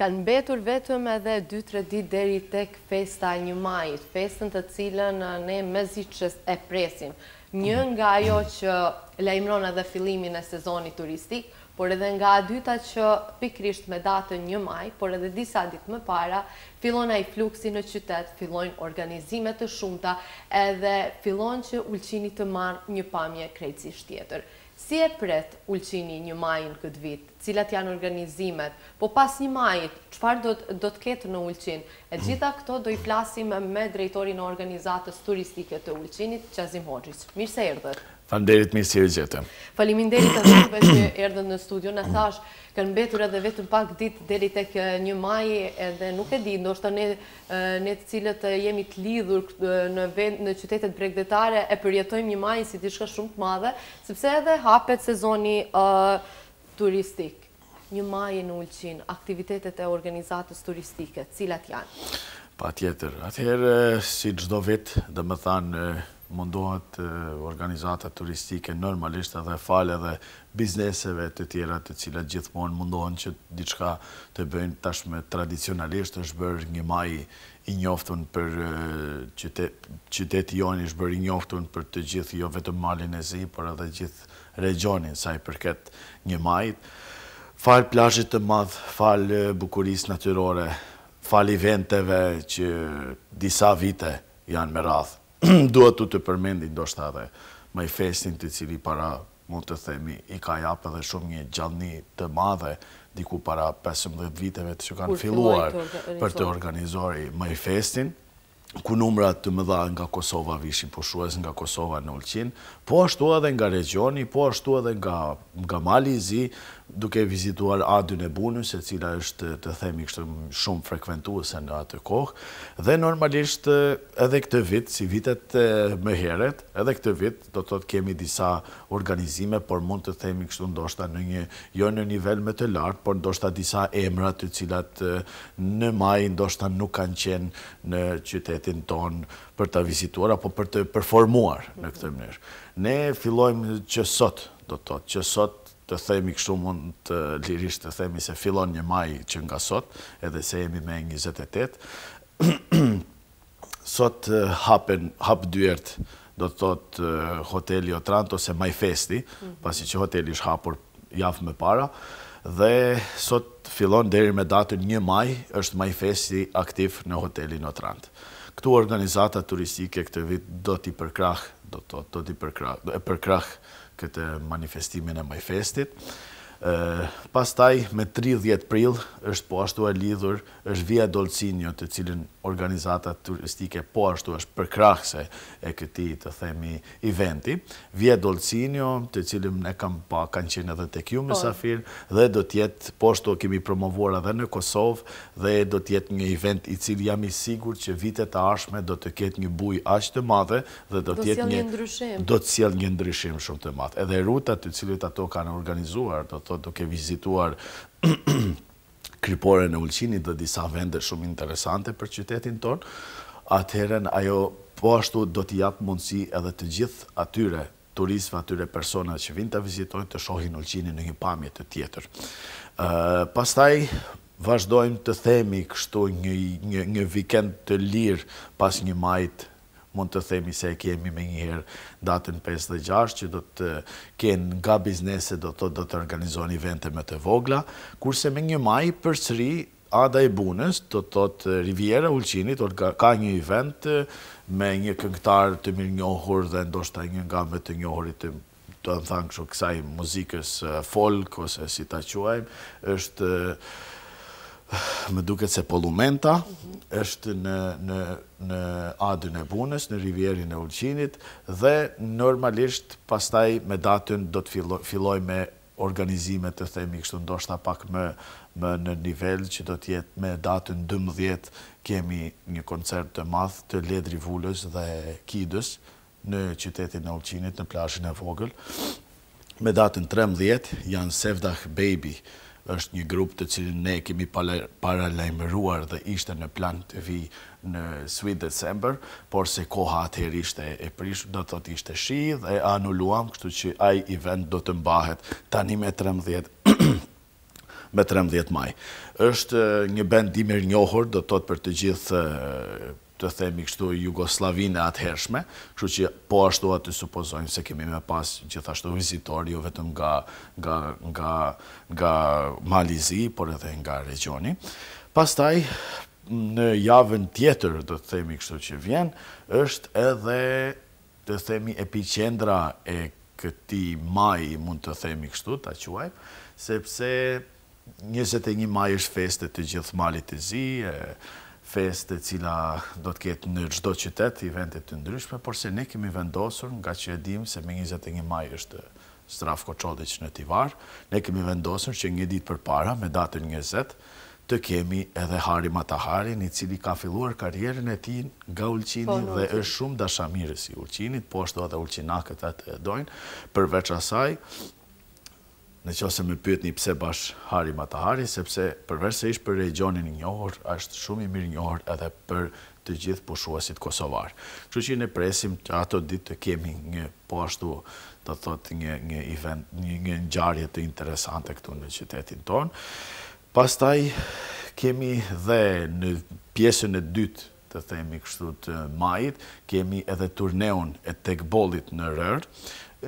kanë betur vetëm edhe 2-3 ditë deri tek festa një majit, festën të cilën uh, ne me ziqës e presim. Një mhm. nga ajo që lejmëron edhe filimin e sezoni turistik, por edhe nga dyta që pikrisht me datën një maj, por edhe disa ditë më para, fillon e i fluksi në qytet, fillojnë organizimet të shumta, edhe filon që ulqini të marë një pamje krejtësisht tjetër. Si e pret ulqini një majin këtë vit, cilat janë organizimet, po pas një majit, qëfar do të ketë në ulqin? E gjitha këto do i plasim me drejtorin organizatës turistike të ulqinit, Qazim Hoxhic. Mirë se erdhët. Falimderit mi si e gjete. të shumëve që erdhën në studio. Në thash, kanë betur edhe vetëm pak ditë deri tek një maj edhe nuk e di, ndoshta ne të cilët jemi të lidhur në në qytetet bregdetare e përjetojmë një maj si diçka shumë të madhe, sepse edhe hapet sezoni turistik. Një maj në Ulqin, aktivitetet e organizatës turistike, cilat janë? Pa tjetër, atëherë si gjdo vit, dhe më thanë, mundohet organizatat turistike normalisht edhe fale dhe bizneseve të tjera të cilat gjithmonë mundohen që diçka të bëjnë tashme tradicionalisht është bërë një maj i njoftun për qyteti jonë është bërë i njoftun për të gjithë jo vetëm malin e zi, për edhe gjithë regionin saj përket një majt. Falë plashit të madhë, falë bukurisë natyrore, falë eventeve që disa vite janë me rathë duhet të të përmendi ndoshta dhe i festin të cili para mund të themi i ka japë edhe shumë një gjallëni të madhe diku para 15 viteve të që kanë filluar të për të organizuar i festin ku numrat të mëdha nga Kosova vishin pushues nga Kosova në Ulqin, po ashtu edhe nga regioni, po ashtu edhe nga, nga Mali i Zi, duke vizituar Adën e Bunës, e cila është të themi kështë shumë frekventuese në atë kohë, dhe normalisht edhe këtë vit, si vitet më heret, edhe këtë vit, do të të kemi disa organizime, por mund të themi kështu ndoshta në një, jo në nivel më të lartë, por ndoshta disa emrat të cilat në maj ndoshta nuk kanë qenë në qytet jetin ton për të vizituar apo për të performuar në këtë mënyrë. Ne fillojmë që sot, do të thotë, që sot të themi kështu mund të lirisht të themi se fillon një maj që nga sot, edhe se jemi me 28. Sot eh, hapen hap dyert do të thotë eh, hoteli Otranto se maj festi, mhm. pasi që hoteli është hapur jafë me para, dhe sot fillon deri me datën një maj, është maj festi aktiv në hotelin Otranto këtu organizata turistike këtë vit do t'i përkrah, do, do t'i përkrah, do e përkrah këtë manifestimin e majfestit. Pas pastaj, me 30 pril, është po ashtu e lidhur, është via dolcinjo të cilin organizatat turistike po ashtu është përkrahë e këti të themi eventi. Vje Dolcinio, të cilim ne kam pa kanë qenë edhe të kju po. me Safir, dhe do tjetë, po ashtu kemi promovuar edhe në Kosovë, dhe do tjetë një event i cili jam i sigur që vitet e ashme do të ketë një buj ashtë të madhe dhe do tjetë një... Do të cilë një ndryshim shumë të madhe. Edhe ruta të cilit ato kanë organizuar, do të duke vizituar krypore në ulqinit dhe disa vende shumë interesante për qytetin tonë, atëherën ajo po ashtu do t'i japë mundësi edhe të gjithë atyre turistëve, atyre persona që vinë të vizitojnë të shohin ulqinit në një pamjet të tjetër. pastaj, vazhdojmë të themi kështu një, një, një vikend të lirë pas një majtë mund të themi se kemi me njëherë datën 5 dhe 6, që do të eh, kenë nga biznese do të, do të organizohen evente me të vogla, kurse me një maj për sëri Ada e Bunës, do të thotë eh, Riviera Ulqinit, ka një event eh, me një këngëtar të mirë njohur dhe ndoshta një nga me të njohurit të të në thangë kësaj muzikës folk, ose si ta quajmë, është më duket se Polumenta, është në, në, në adën e punës, në rivjerin e Ulqinit, dhe normalisht pastaj me datën do të filloj, me organizimet të themi kështu ndoshta pak më, në nivel që do të jetë me datën 12 kemi një koncert të madh të Ledri Vullës dhe Kidës në qytetin e Ulqinit në plazhin e vogël me datën 13 janë Sevdah Baby është një grup të cilë ne kemi paralajmëruar dhe ishte në plan të vi në svitë December, por se koha atëherë ishte e prishë, do të të ishte shi dhe anulluam, kështu që aj event do të mbahet tani me 13 me 13 maj. Êshtë një bend dimir njohur, do të të për të gjithë të themi kështu Jugoslavine atëhershme, kështu që po ashtu aty supozojmë se kemi me pas gjithashtu vizitor, jo vetëm nga, nga, nga, nga Malizi, por edhe nga regioni. Pastaj, në javën tjetër, të themi kështu që vjen, është edhe, të themi, epicendra e këti maj, mund të themi kështu, ta quaj, sepse 21 maj është feste të gjithë malit të zi, e, festë cila do të ketë në gjdo qytet, eventet të ndryshme, por se ne kemi vendosur nga që edhim se me 21 maj është straf koqode që në Tivar, ne kemi vendosur që një dit për para, me datën 20, të kemi edhe Hari Matahari, një cili ka filluar karjerën e ti nga Ulqini po, dhe është shumë dashamirës i Ulqinit, po është do edhe Ulqinakët atë dojnë, përveç asaj, në që ose me pyet një pse bash Hari Matahari, sepse përverë se ishë për regionin njohër, është shumë i mirë njohër edhe për të gjithë pushuasit Kosovar. Që që ne presim që ato ditë të kemi një po ashtu të thot një, një event, një një njarje të interesante këtu në qytetin tonë. Pastaj kemi dhe në pjesën e dytë të themi kështu të majit, kemi edhe turneon e tekbolit në rërë,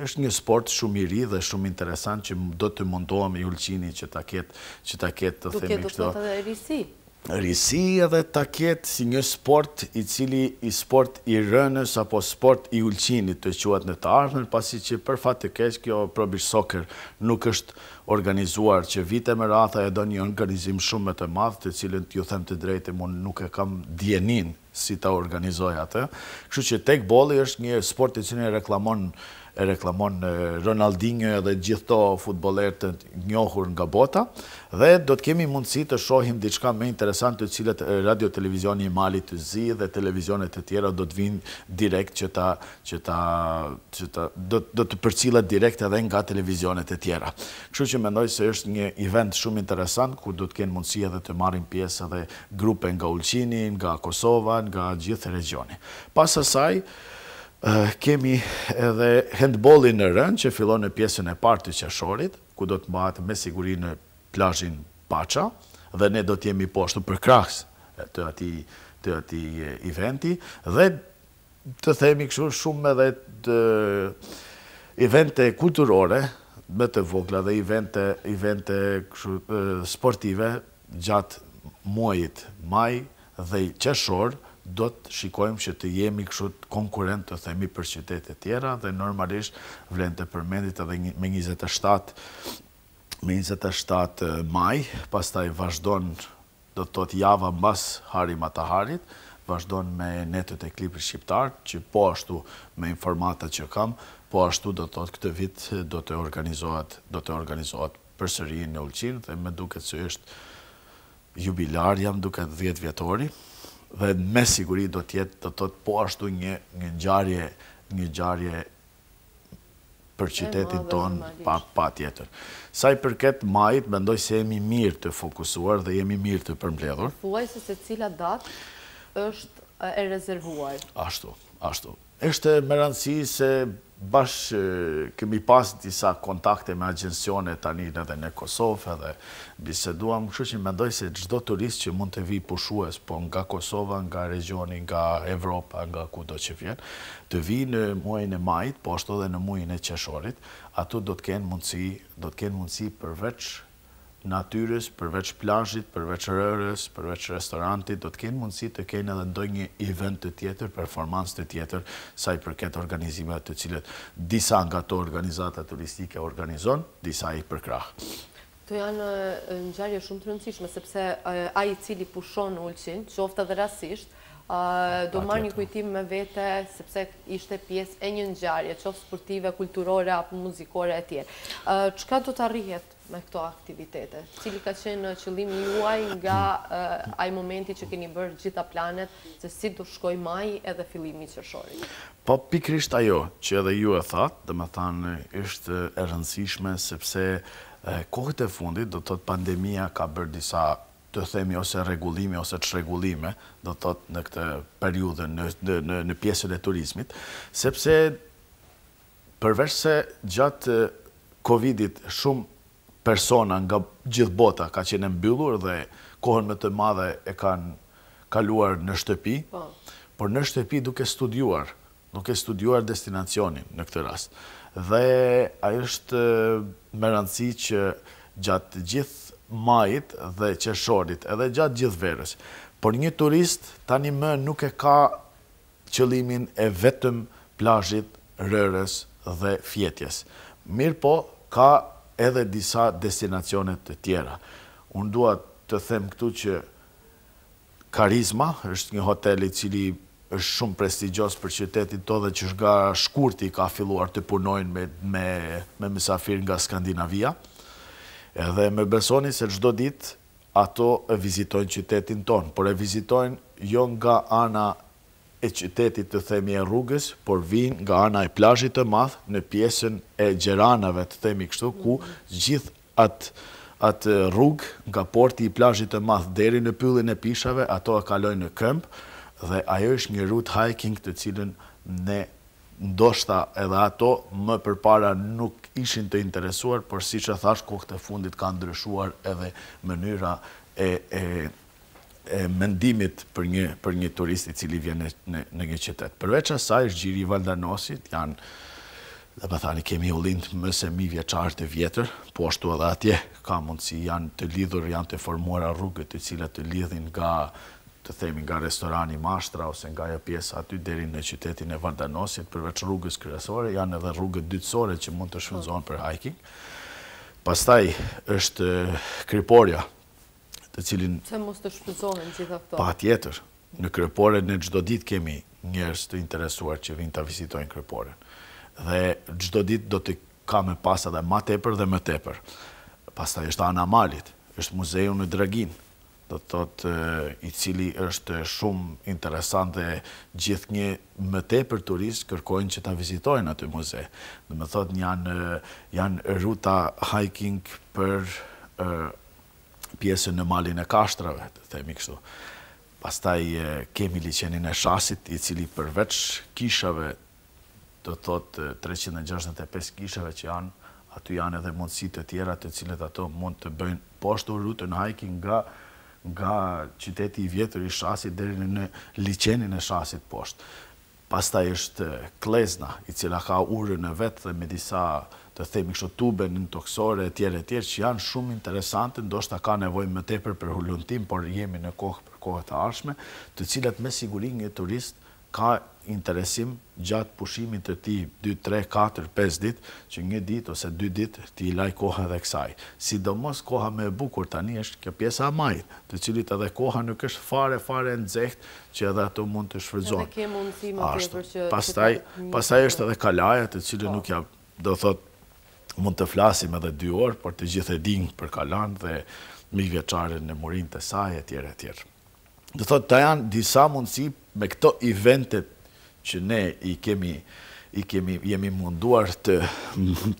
është një sport shumë i ri dhe shumë interesant që do të mundohem me ulqini që ta ketë, që ta ketë të themi këto. Do ketë të të të të rrisi. Rrisi edhe ta ketë si një sport i cili i sport i rënës apo sport i ulqinit të quat në të ardhën, pasi që për fatë të keshë kjo probish soccer nuk është organizuar që vite më ratha e do një organizim shumë me të madhë të cilin të ju them të drejtë e mund nuk e kam djenin si ta organizoj atë. Kështu që tek boli është një sport i reklamon në reklamon Ronaldinho dhe gjithto to të njohur nga bota, dhe do të kemi mundësi të shohim diçka me interesantë të cilët radio televizioni i Mali të zi dhe televizionet të tjera do të vinë direkt që ta, që ta, që ta do, të përcilat direkt edhe nga televizionet të tjera. Kështu që mendoj se është një event shumë interesant ku do të kenë mundësi edhe të marim pjesë edhe grupe nga Ulqini, nga Kosova, nga gjithë regioni. Pas asaj, Eh, kemi edhe handballin në rënd, që fillon në pjesën e partë të qeshorit, ku do të mbahet me siguri në plajin Pacha, dhe ne do të jemi poshtu për krahës të ati, eventi, dhe të themi këshur shumë edhe të evente kulturore, me të vogla dhe evente, evente eh, sportive gjatë muajit maj dhe qeshorë, do të shikojmë që të jemi kështu konkurent të themi për qytetet tjera dhe normalisht vlente të përmendit edhe me 27 me 27 maj, pastaj vazhdojnë, do të thotë java mbas Hari Mataharit, vazhdojnë me netët e klipit shqiptar, që po ashtu me informatat që kam, po ashtu do të thotë këtë vit do të organizohet, do të organizohet përsëri në Ulqin dhe më duket se është jubilar jam duke 10 vjetori, dhe me siguri do tjetë të tëtë po ashtu një një gjarje një gjarje për qitetin ton pa tjetër. Saj i përket majt, mendoj se jemi mirë të fokusuar dhe jemi mirë të përmbledhur. Fuaj se se cila datë është e rezervuar. Ashtu, ashtu. Eshte më rëndësi se bash këmi pas tisa kontakte me agjensione tani edhe në Kosovë edhe biseduam, kështu që mendoj se çdo turist që mund të vi pushues, po nga Kosova, nga regioni, nga Evropa, nga kudo që vjen, të vi në muajnë e majtë, po ashtu edhe në muajnë e qershorit, ato do të kenë mundësi, do të kenë mundësi përveç natyres, përveç plajit, përveç rërës, përveç restorantit, do të kenë mundësi të kenë edhe ndoj një event të tjetër, performans të tjetër, sa i përket organizimet të cilët disa nga të organizatat turistike organizon, disa i përkrahë. Të janë në gjarje shumë të rëndësishme, sepse a i cili pushon ullqin, që ofta dhe rasisht, do marrë një kujtim me vete, sepse ishte pjesë e një në gjarje, që ofë sportive, kulturore, apo muzikore e tjerë. do të arrihet me këto aktivitete? Cili ka qenë qëllimi juaj nga eh, aj momenti që keni bërë gjitha planet, se si të shkoj maj edhe filimi qërshori? Po, pikrisht ajo që edhe ju e thatë, dhe me thanë, ishtë e rëndësishme, sepse eh, kohët e fundit, do të të pandemija ka bërë disa të themi ose regullime ose të shregullime, do të të në këtë periudën, në pjesën e turismit, sepse se gjatë eh, Covidit shumë persona nga gjithë bota ka qenë mbyllur dhe kohën me të madhe e kanë kaluar në shtëpi, po. por në shtëpi duke studuar, duke studuar destinacionin në këtë rast. Dhe a ishtë më rëndësi që gjatë gjithë majit dhe qeshorit, edhe gjatë gjithë verës. Por një turist tani më nuk e ka qëlimin e vetëm plajit rërës dhe fjetjes. Mirë po, ka edhe disa destinacionet të tjera. Unë dua të them këtu që Karizma është një hotel i cili është shumë prestigjos për qytetin të dhe që është nga shkurti ka filluar të punojnë me misafir nga Skandinavia. Edhe me besoni se gjdo dit ato e vizitojnë qytetin tonë, por e vizitojnë jo nga ana e qytetit të themi e rrugës, por vinë nga ana e plashit të madhë në pjesën e gjeranave të themi kështu, ku gjithë atë rrugë nga porti i plashit të madhë deri në pyllin e pishave, ato e kalojnë në këmpë dhe ajo është një rrut hiking të cilën ne ndoshta edhe ato më përpara nuk ishin të interesuar, por si që thash, kohët fundit ka ndryshuar edhe mënyra e, e e mendimit për një, për një turist i cili vjen në, në një qytet. Përveç asaj është gjiri Valdanosit, janë dhe më thani kemi u lindë mëse mi vjeqarë të vjetër, po ashtu edhe atje ka si janë të lidhur, janë të formuara rrugët të cilat të lidhin nga të themi nga restorani Mashtra ose nga e pjesa aty deri në qytetin e Valdanosit, përveç rrugës kryesore, janë edhe rrugët dytësore që mund të shfrunzohen për hiking. Pastaj është Kriporja, të cilin... Se mos të shpëzohen që i thafto? Pa tjetër. Në kërëpore në gjdo dit kemi njerës të interesuar që vinë të visitojnë kërëpore. Dhe gjdo dit do të ka me pasa dhe ma tepër dhe me tepër. Pasta është anamalit, është muzeju në Dragin, do të të i cili është shumë interesant dhe gjithë një më tepër turist kërkojnë që të vizitojnë atë muze. Dhe me thot janë, janë ruta hiking për pjesën në malin e kashtrave, të themi kështu. Pastaj kemi liqenin e shasit, i cili përveç kishave, të thotë 365 kishave që janë, aty janë edhe mundësitë të tjera të cilët ato mund të bëjnë poshtu rrutën hajkin nga nga qyteti i vjetër i shasit dherën në liqenin e shasit poshtë. Pastaj është Klezna, i cila ka urën e vetë dhe me disa të themi kështë tube në toksore e tjere e tjere, që janë shumë interesante, ndoshta ka nevoj më tepër për hulluntim, por jemi në kohë për kohë të arshme, të cilat me sigurin një turist ka interesim gjatë pushimit të ti 2, 3, 4, 5 dit, që një dit ose 2 dit ti laj koha dhe kësaj. Si do mos koha me bukur tani është kjo pjesa majtë, të cilit edhe koha nuk është fare, fare në zekht që edhe ato mund të Pastaj, pastaj është edhe kalajat të cilit po. nuk ja do thotë mund të flasim edhe dy orë, por të gjithë e dingë për kalan dhe mi vjeqare në murin të saj e tjere e tjere. thotë të janë disa mundësi me këto eventet që ne i kemi i kemi, jemi munduar të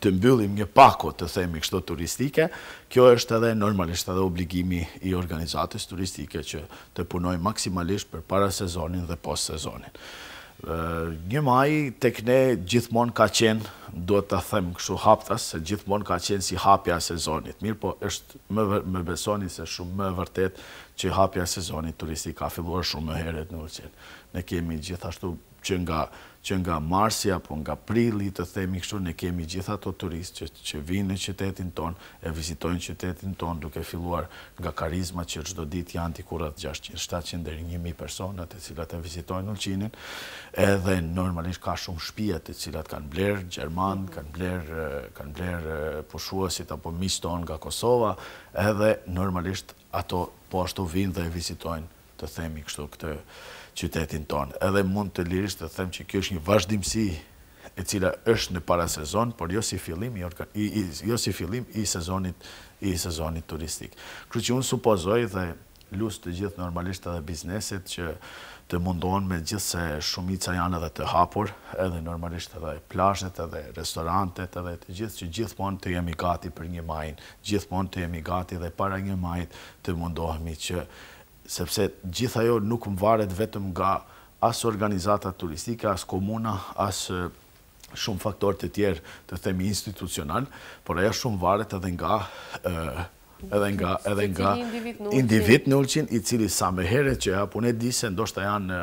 të mbyllim një pako të themi kështo turistike, kjo është edhe normalisht edhe obligimi i organizatës turistike që të punoj maksimalisht për para sezonin dhe post sezonin. Një maj të këne gjithmon ka qenë, duhet të thëmë këshu haptas, se gjithmon ka qenë si hapja sezonit. Mirë po, është më besoni se shumë më vërtet që hapja sezoni turistik ka filluar shumë më heret në Ulqin. Ne kemi gjithashtu që nga që nga marsi apo nga Prili, të themi kështu, ne kemi gjitha të turistë që, që vinë në qytetin tonë, e vizitojnë qytetin tonë, duke filluar nga karizma që gjdo dit janë të kurat 600-700 dhe 1.000 personat e cilat e vizitojnë në qinin, edhe normalisht ka shumë shpijat të cilat kanë blerë Gjerman, kanë blerë, kanë blerë eh, pushuasit apo miston nga Kosova, edhe normalisht ato po ashtu vinë dhe e vizitojnë, të themi kështu këtë qytetin tonë. Edhe mund të lirisht të them që kjo është një vazhdimësi e cila është në para sezon, por jo si fillim i jo sezonit turistik. Kërë që unë supozoj dhe lus të gjithë normalisht edhe biznesit që, të mundohen me gjithë se shumica janë edhe të hapur, edhe normalisht edhe plashtet, edhe restorantet, edhe të gjithë që gjithë mund të jemi gati për një majnë, gjithë mund të jemi gati dhe para një majnë të mundohemi që, sepse gjitha jo nuk më varet vetëm nga asë organizatat turistike, asë komuna, asë shumë faktor të tjerë të themi institucional, por aja shumë varet edhe nga edhe nga edhe nga individ në ulqin i cili sa më herët që ja punë di se ndoshta janë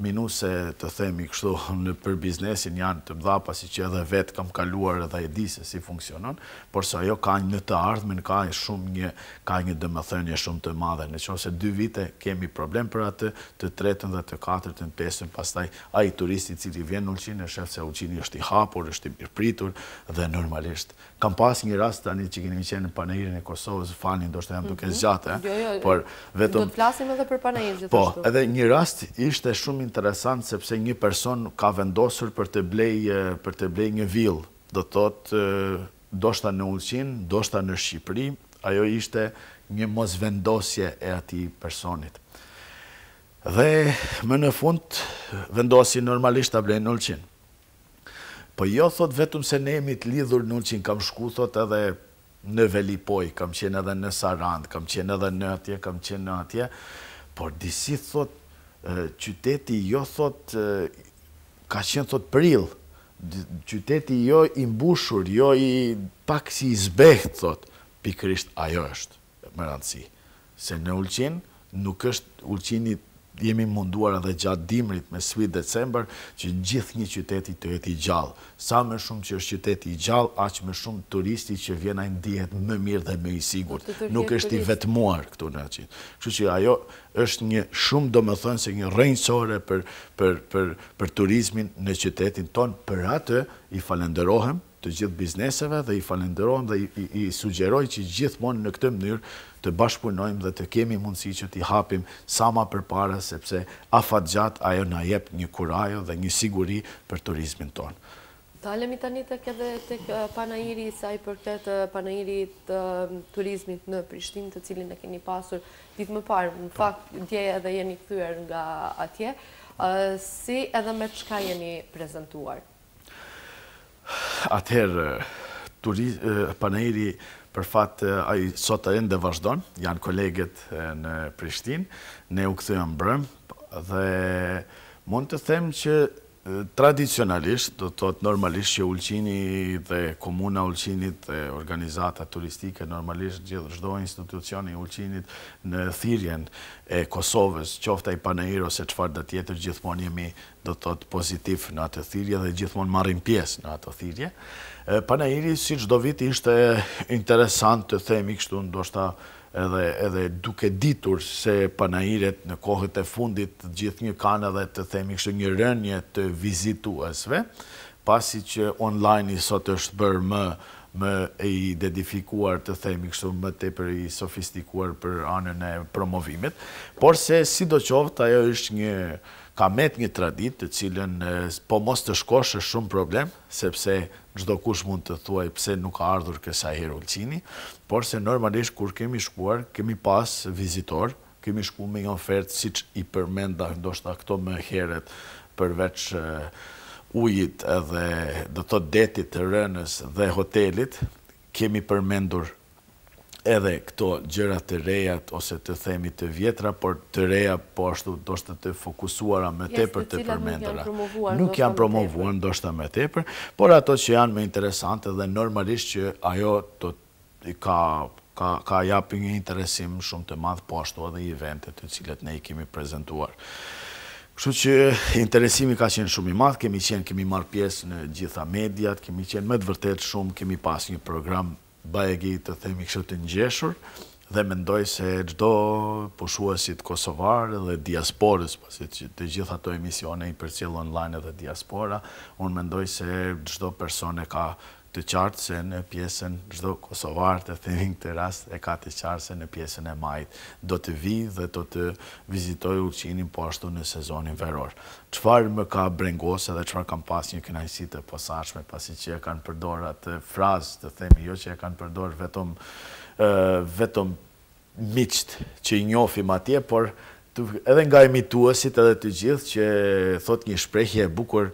minuse të themi kështu në për biznesin janë të mdha pasi që edhe vetë kam kaluar edhe e di se si funksionon, por sa jo ka një në të ardhme, ka ka shumë një, ka një dëmëthënje shumë të madhe. Në që ose dy vite kemi problem për atë të tretën dhe të katërt të në pesën, pastaj a i turisti cili vjen në ulqinë, e shëfë se ulqinë është i hapur, është i mirëpritur dhe normalisht. Kam pas një rast të anit që kini mi qenë në panejrën e Kosovës, fanin mhm. eh, jo, jo, do shtë janë duke zgjate, por vetëm... Do të flasim edhe për panejrën, gjithashtu. Po, edhe një rast ishte shumë interesant sepse një person ka vendosur për të blej, për të blej një vill. Do thot, do shta në Ullqin, do shta në Shqipëri, ajo ishte një mosvendosje e ati personit. Dhe më në fund vendosi normalisht ta blej në Ullqin. Po jo thot vetëm se ne jemi të lidhur në Ullqin, kam shku thot edhe në Velipoj, kam qenë edhe në Sarand, kam qenë edhe në atje, kam qenë në atje, por disi thot qyteti jo thot, ka qenë thot prill, qyteti jo i mbushur, jo i pak si i zbeht, thot, pikrisht ajo është, më randësi, se në ulqin, nuk është ulqinit jemi munduar edhe gjatë dimrit me svit december, që gjithë një qyteti të jeti i gjallë. Sa me shumë që është qyteti i gjallë, aqë me shumë turisti që vjena i ndihet më mirë dhe më i sigur. Nuk është i vetëmuar këtu në aqinë. Që që ajo është një shumë do më thënë se një rëjnësore për turizmin në qytetin tonë. Për atë i falenderohem të gjithë bizneseve dhe i falenderojmë dhe i, sugjeroj që gjithmonë në këtë mënyrë të bashkëpunojmë dhe të kemi mundësi që t'i hapim sa më përpara sepse afat gjatë ajo na jep një kurajë dhe një siguri për turizmin tonë. Dalemi tani tek edhe tek panairi sa i panajiri të turizmit në Prishtinë, të cilin e keni pasur ditë më parë. Në po. fakt dje edhe jeni kthyer nga atje, si edhe me çka jeni prezantuar. Atëherë paneri për fatë a i sotë e ndë vazhdonë, janë koleget në Prishtinë, ne u këthujem brëmë, dhe mund të themë që Tradicionalisht, do të thotë normalisht që Ulqini dhe Komuna Ulqinit dhe organizata turistike, normalisht gjithë shdo institucioni Ulqinit në thirjen e Kosovës, qofta i Panajiro se qëfar dhe tjetër, gjithmon jemi do të thotë pozitiv në atë thirje dhe gjithmon marim pjesë në atë thirje. Panajiri, si qdo vit, ishte interesant të themi kështu ndoshta shta edhe duke ditur se panajiret në kohët e fundit gjithë një kanë edhe të themi kështë një rënje të vizituesve, pasi që online i sot është bërë më më e i identifikuar të themi kështu më të për i sofistikuar për anën e promovimit, por se si do qoftë ajo është një kamet një tradit të cilën eh, po mos të shkoshë shumë problem, sepse gjdo kush mund të thuaj pse nuk ka ardhur kësa herë ullëcini, por se normalisht kur kemi shkuar, kemi pas vizitor, kemi shku me një ofertë si që i përmenda, ndoshta këto me heret përveç eh, ujit edhe dhe të detit të rënës dhe hotelit, kemi përmendur edhe këto gjëra të reja, ose të themi të vjetra, por të reja, po ashtu, do shtë të fokusuara me tepër të përmendëra. Nuk janë promovuar, do shtë me tepër, por ato që janë me interesante dhe normalisht që ajo të ka ka ka japë një interesim shumë të madhë po ashtu edhe eventet të cilat ne i kemi prezentuar. Kështu që interesimi ka qenë shumë i madhë, kemi qenë, kemi marr pjesë në gjitha mediat, kemi qenë, me të vërtet shumë, kemi pas një program bajegi të themi kështë të njëshur, dhe mendoj se gjdo pushuasit Kosovarë dhe diasporës, pasit po që të gjithë ato emisione i përcjellë online dhe diaspora, unë mendoj se gjdo persone ka të qartë se në pjesën, zdo Kosovar të themin këtë rast, e ka të qartë se në pjesën e majtë. Do të vi dhe do të vizitoj ulqinin po ashtu në sezonin veror. Qëfar më ka brengose dhe qëfar kam pas një kënajsi të posashme, pasi që e kanë përdor atë frazë të themi, jo që e kanë përdor vetëm, vetëm miqt që i njofim atje, por edhe nga imituasit edhe të gjithë që thot një shprejhje bukur,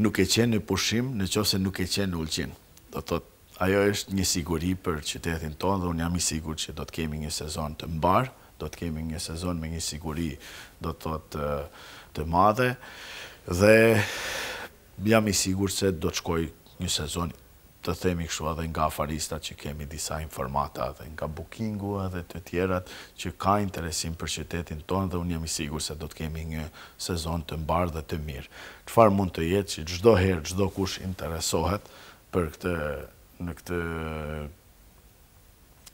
nuk e qenë në pushim në qëse nuk e qenë në ullqin. Do të thotë, ajo është një siguri për qytetin tonë dhe unë jam i sigur që do të kemi një sezon të mbarë, do të kemi një sezon me një siguri, do të thotë, të madhe, dhe jam i sigur se do të shkoj një sezon të themi kështu edhe nga afaristat që kemi disa informata edhe nga Bookingu edhe të tjerat që ka interesim për qytetin tonë dhe unë jam i sigur se do të kemi një sezon të mbarë dhe të mirë. Qëfar mund të jetë që gjdo herë, gjdo kush interesohet për këtë, në këtë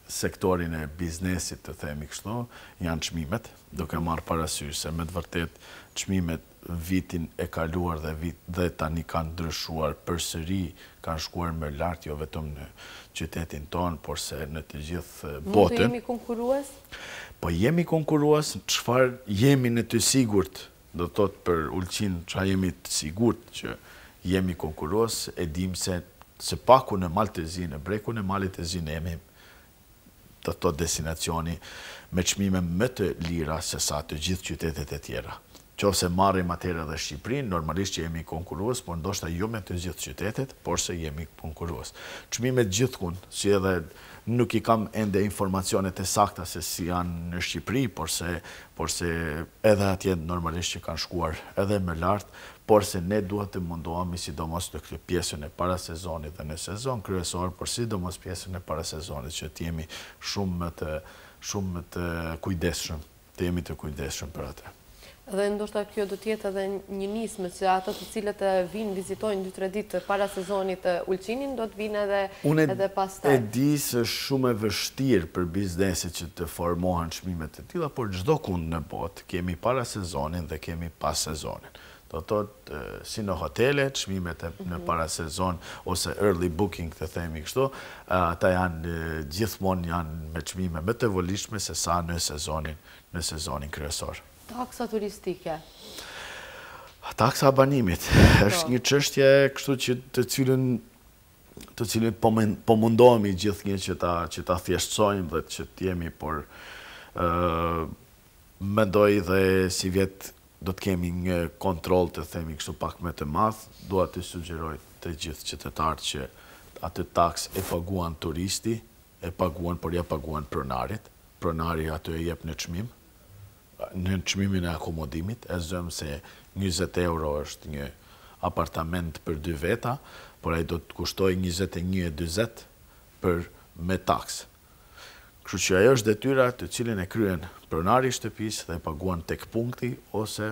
sektorin e biznesit të themi kështu, janë qmimet, duke marë parasysh se me të vërtet qmimet vitin e kaluar dhe, vit, dhe tani kanë ndryshuar për sëri, kanë shkuar më lartë, jo vetëm në qytetin tonë, por se në të gjithë botën. Eh, Mund të jemi konkuruas? Po jemi konkuruas, qëfar jemi në të sigurt, do të thotë për ullqin, qa jemi të sigurt që jemi konkuruas, e dim se se paku në malë të zinë, breku në malë të zinë, jemi të të destinacioni me qmime më të lira se sa të gjithë qytetet e tjera. Qo se marim atere dhe Shqiprin, normalisht që jemi konkuruës, por ndoshta ju jo me të gjithë qytetet, por se jemi konkuruës. Qmime gjithkun, si edhe nuk i kam ende informacionet e sakta se si janë në Shqipri, por se edhe atje normalisht që kanë shkuar edhe më lartë, por se ne duhet të mundohemi sidomos të këtë pjesën e para sezonit dhe në sezon kryesor, por sidomos pjesën e para sezonit që të jemi shumë më të, shumë të kujdeshëm, të jemi të kujdeshëm për atë. Dhe ndoshta kjo do tjetë edhe një nismë që ato të cilët vinë, vizitojnë dy tre ditë para sezonit ulqinin, do të vinë edhe, edhe pas të. Unë e di se shumë e vështirë për bizneset që të formohen shmimet e tila, por gjdo kundë në botë kemi para sezonin dhe kemi pas sezonin do të të si në hotele, qmimet në mhm. para sezon, ose early booking, të themi kështu, ta janë gjithmon janë me qmime me të volishme se sa në sezonin, në sezonin kryesor. Taksa turistike? Taksa banimit. Po. është një qështje kështu që të cilën të cilën po, po mundohemi gjithë një që ta thjeshtsojmë dhe që t'jemi, por mendoj dhe si vjetë do të kemi një kontrol të themi kështu pak më të madh, dua të sugjeroj të gjithë qytetarët që atë taks e paguan turisti, e paguan por ja paguan pronarit. Pronari atë e jep në çmim në çmimin e akomodimit, e zëmë se 20 euro është një apartament për dy veta, por ai do të kushtojë 21 e për me taksë. Kështu që ajo është detyra të cilin e kryen pronari shtëpisë dhe paguan tek punkti ose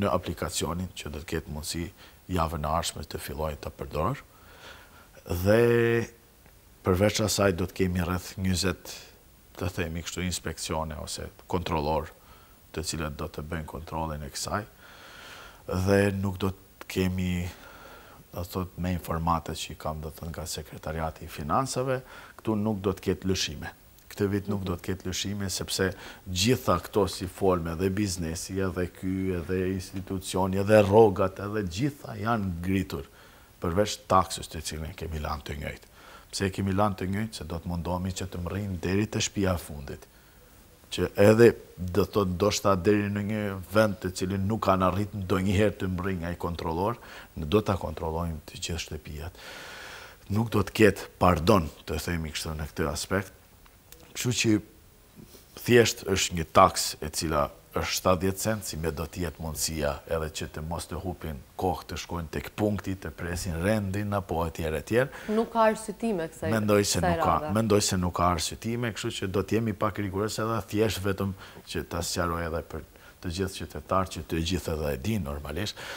në aplikacionin që do të ketë mundësi javën e ardhshme të fillojë të përdorë. Dhe përveç asaj do të kemi rreth 20 të themi kështu inspeksione ose kontrollor të cilët do të bëjnë kontrollin e kësaj. Dhe nuk do të kemi do të thotë me informata që kam do të thënë nga sekretariati i financave, këtu nuk do të ketë lëshime këtë vit nuk do të ketë lëshime, sepse gjitha këto si forme dhe biznesi, edhe ky, edhe institucioni, edhe rogat, edhe gjitha janë ngritur përveç taksës të cilën kemi lanë të njëjtë. Pse kemi lanë të njëjtë, se do të mundohemi që të mërinë deri të shpia fundit, që edhe dhe të ndoshta deri në një vend të cilin nuk kanë arritë në do njëherë të mërinë nga i kontrolor, në do të kontrolojmë të gjithë shtëpijat. Nuk do të ketë pardon të themi kështë në këtë aspekt, Kështu që thjesht është një taks e cila është 70 cent, si me do tjetë mundësia edhe që të mos të hupin kohë të shkojnë të këpunkti, të presin rendin, apo e tjerë e tjerë. Nuk ka arsytime kësaj Mendoj se nuk ka, mendoj se nuk ka arsytime, kështu që do t'jemi pak rigurës edhe thjesht vetëm që ta sjaroj edhe për të gjithë qytetarë që të gjithë edhe e di normalisht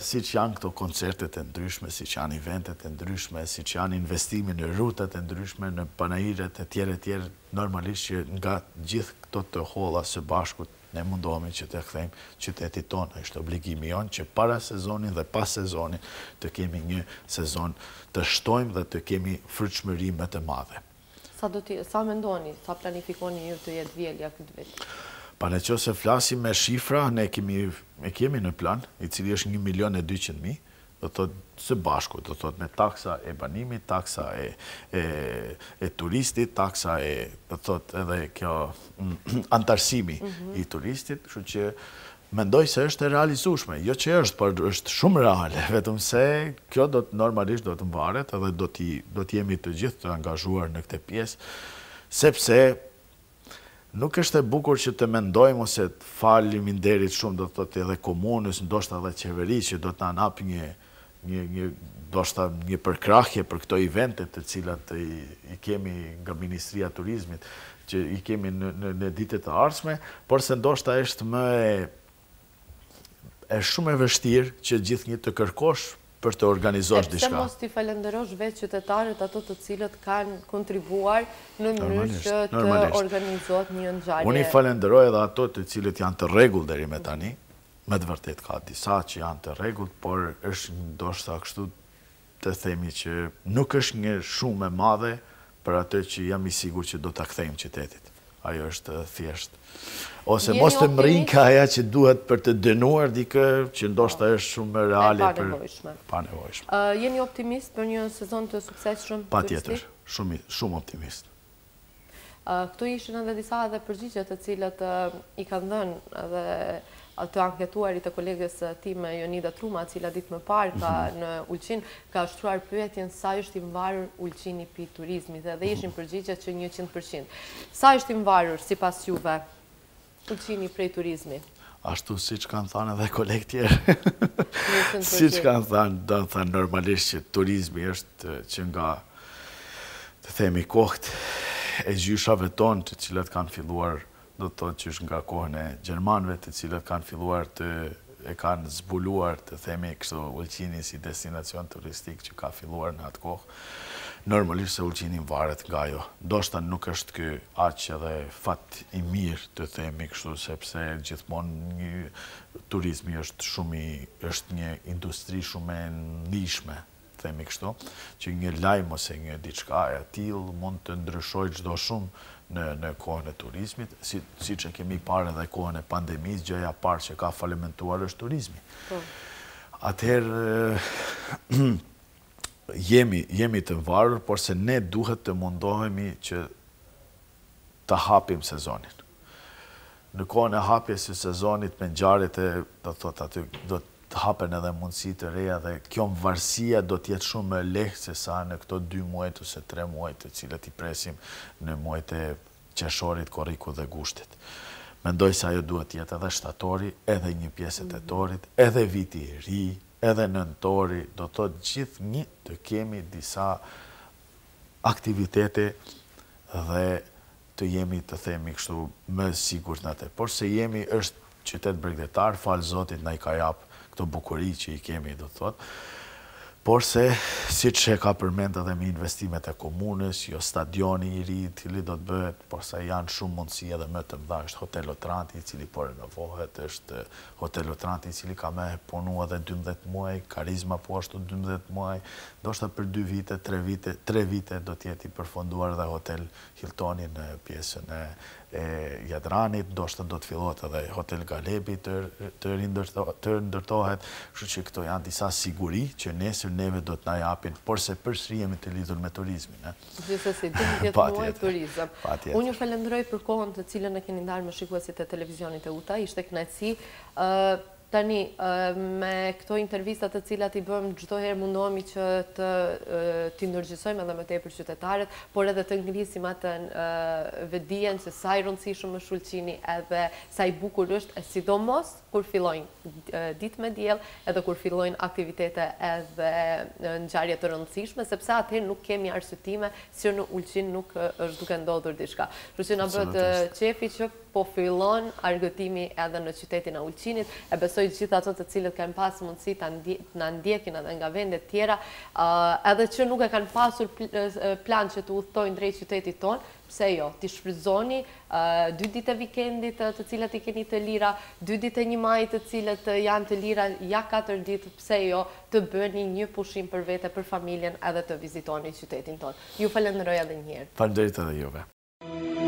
si që janë këto koncertet e ndryshme, si që janë eventet e ndryshme, si që janë investimi në rrutat e ndryshme, në panajiret e tjere tjere, normalisht që nga gjithë këto të hola së bashku, ne mundohemi që të këthejmë qytetit tonë, e shtë obligimi jonë që para sezonin dhe pas sezonin të kemi një sezon të shtojmë dhe të kemi fryqëmëri më të madhe. Sa mendoni, sa planifikoni ju të jetë vjelja këtë vetë? Pa në se flasim me shifra, ne kemi në plan, i cili është një milion e dyqen mi, do të thotë së bashku, do të thotë me taksa e banimit, taksa e turistit, taksa e, do të thotë edhe kjo antarësimi mhm. i turistit, shu që mendoj se është e realizushme, jo që është, për është shumë reale, vetëm se kjo do të normalisht do të mbaret, edhe do të jemi të gjithë të angazhuar në këte pjesë, sepse nuk është e bukur që të mendojmë ose të falim inderit shumë do të të edhe komunës, ndoshta dhe qeveri që do të anap një, një, një një përkrahje për këto eventet të cilat i, kemi nga Ministria Turizmit, që i kemi në, në, ditet të arsme, por se ndoshta është më e, e shumë e vështirë që gjithë një të kërkosh për të organizosh diçka. Sepse mos t'i falenderosh vetë qytetarët ato të cilët kanë kontribuar në mënyrë që të organizohet një ngjarje. Unë i falenderoj edhe ato të cilët janë të rregull deri më tani. Me të vërtet ka disa që janë të rregull, por është ndoshta kështu të themi që nuk është një shumë e madhe për atë që jam i sigurt që do ta kthejmë qytetit ajo është thjesht. Ose mos të mrinë ka aja që duhet për të dënuar dikë, që ndoshta është shumë reale për... Pa nevojshme. Jeni optimist për një sezon të sukses shumë? Pa tjetër, shumë optimist. Këtu ishën edhe disa edhe përgjigjet të cilët i kanë dhënë edhe të anketuarit të kolegës eh, ti me eh, Jonida Truma, cila ditë më parë ka mhm. në Ulqin, ka shtruar pyetjen sa është i mvarur Ulqini për turizmi dhe dhe mhm. ishin përgjigjet që 100%. Sa është i mvarur, si pas juve, Ulqini për turizmi? Ashtu si që kanë thanë edhe kolegë tjerë. si që kanë thanë, do në thanë normalisht që turizmi është eh, që nga të themi kohët e gjyshave tonë që cilët kanë filluar do të thonë që është nga kohën e Gjermanve të cilët kanë filluar të e kanë zbuluar të themi kështë ullqinin si destinacion turistik që ka filluar në atë kohë, normalisht se ullqinin varet nga jo. Do shta nuk është ky aqë edhe fat i mirë të themi kështu, sepse gjithmonë një turizmi është shumë i, është një industri shumë e nishme, themi kështu, që një lajmë ose një diçka e atil mund të ndryshoj qdo shumë, në kohën e turizmit, si që kemi parë edhe kohën e pandemis, gjëja parë që ka falimentuar është turizmi. Po. Atëherë, jemi të varur, por se ne duhet të mundohemi që të hapim sezonit. Në kohën e hapjes i sezonit, me njëjarit e, do të aty, do të të hapen edhe mundësi të reja dhe kjo varsia do të jetë shumë më lehtë se sa në këto 2 muaj ose 3 muaj të cilët i presim në muajt e qeshorit, koriku dhe gushtit. Mendoj se ajo duhet tjetë jetë edhe shtatori, edhe një pjesë e tetorit, edhe viti i ri, edhe nëntori, do të thotë gjithë një të kemi disa aktivitete dhe të jemi të themi kështu më sigurt natë. Por se jemi është qytet bregdetar, fal Zotit na i ka jap këto bukuri që i kemi, do të thotë, por se, si që ka përmenda dhe me investimet e komunës, jo stadioni i ri, tili do të bëhet, por se janë shumë mundësi edhe më të mdha, është Hotel Otranti, cili po renovohet, është Hotel Otranti, cili ka me punu edhe 12 muaj, karizma po ashtu 12 muaj, do shta për 2 vite, 3 vite, 3 vite do tjeti përfonduar dhe Hotel Hiltoni në pjesën e e Jadranit, do shtë të do të fillot edhe Hotel Galebi të rindërtohet, shu që këto janë disa siguri që nesër neve do të najapin, por se përshrijemi të lidur me turizmin. ne? Gjese si, të një muaj turizm. Unë ju falendroj për kohën të cilën e keni ndarë me shikua si të televizionit e uta, ishte kënajtësi, Tani, me këto intervistat të cilat i bëm, gjithoherë mundohemi që të të ndërgjësojmë edhe më te për qytetarët, por edhe të ngrisim atë vedien që sa i rëndësishëm shumë shulqini edhe sa i bukur është, e sidomos kur fillojnë ditë me djelë edhe kur fillojnë aktivitete edhe në gjarje të rëndësishme, sepse atëherë nuk kemi arsutime si në ulqin nuk është duke ndodhur dishka. Rëqin, a bëtë qefi që po fillon argëtimi edhe në qytetin e Ulqinit. E besoj gjitha ato të cilët kanë pasë mundësi të ndjekin edhe nga vendet tjera, uh, edhe që nuk e kanë pasur plan që të uthtojnë drejt qytetit tonë, pse jo, të shfryzoni uh, dy dite vikendit uh, të cilët i keni të lira, dy dite një majt të cilët janë të lira, ja 4 dit, pse jo, të bëni një pushim për vete, për familjen, edhe të vizitoni qytetin tonë. Ju falenderoj edhe njërë. Falenderit edhe juve.